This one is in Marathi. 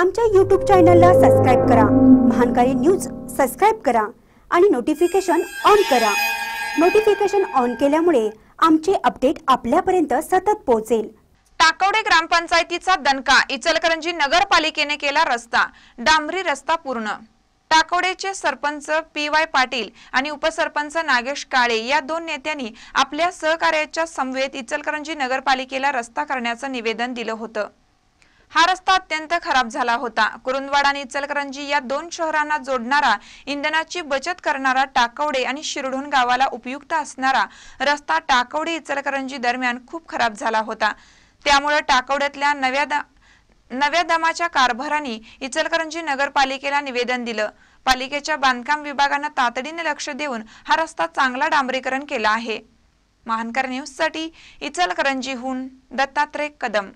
आमच्या यूट्यूब चॅनलला सबस्क्राईब करा महानकारी न्यूज सबस्क्राईब करा आणि नोटिफिकेशन ऑन करा नोटिफिकेशन ऑन केल्यामुळे आमचे अपडेट आपल्यापर्यंत सतत पोहोचेल टाकवडे ग्रामपंचायतीचा दणका इचलकरंजी नगरपालिकेने केला रस्ता डांबरी रस्ता पूर्ण टाकवडेचे सरपंच पी वाय पाटील आणि उपसरपंच नागेश काळे या दोन नेत्यांनी आपल्या सहकार्याच्या समवेत इचलकरंजी नगरपालिकेला रस्ता करण्याचं निवेदन दिलं होतं हा रस्ता अत्यंत खराब झाला होता कुरुंदवाड आणि इचलकरंजी या दोन शहरांना जोडणारा इंधनाची बचत करणारा टाकवडे आणि शिरडून गावाला उपयुक्त असणारा रस्ता टाकवडे इचलकरंजी दरम्यान खूप खराब झाला होता त्यामुळे टाकवड्यातल्या नव्या नव्या दमाच्या कारभारांनी इचलकरंजी नगरपालिकेला निवेदन दिलं पालिकेच्या बांधकाम विभागानं तातडीने लक्ष देऊन हा रस्ता चांगला डांबरीकरण केला आहे महानकर न्यूज साठी इचलकरंजीहून दत्तात्रय कदम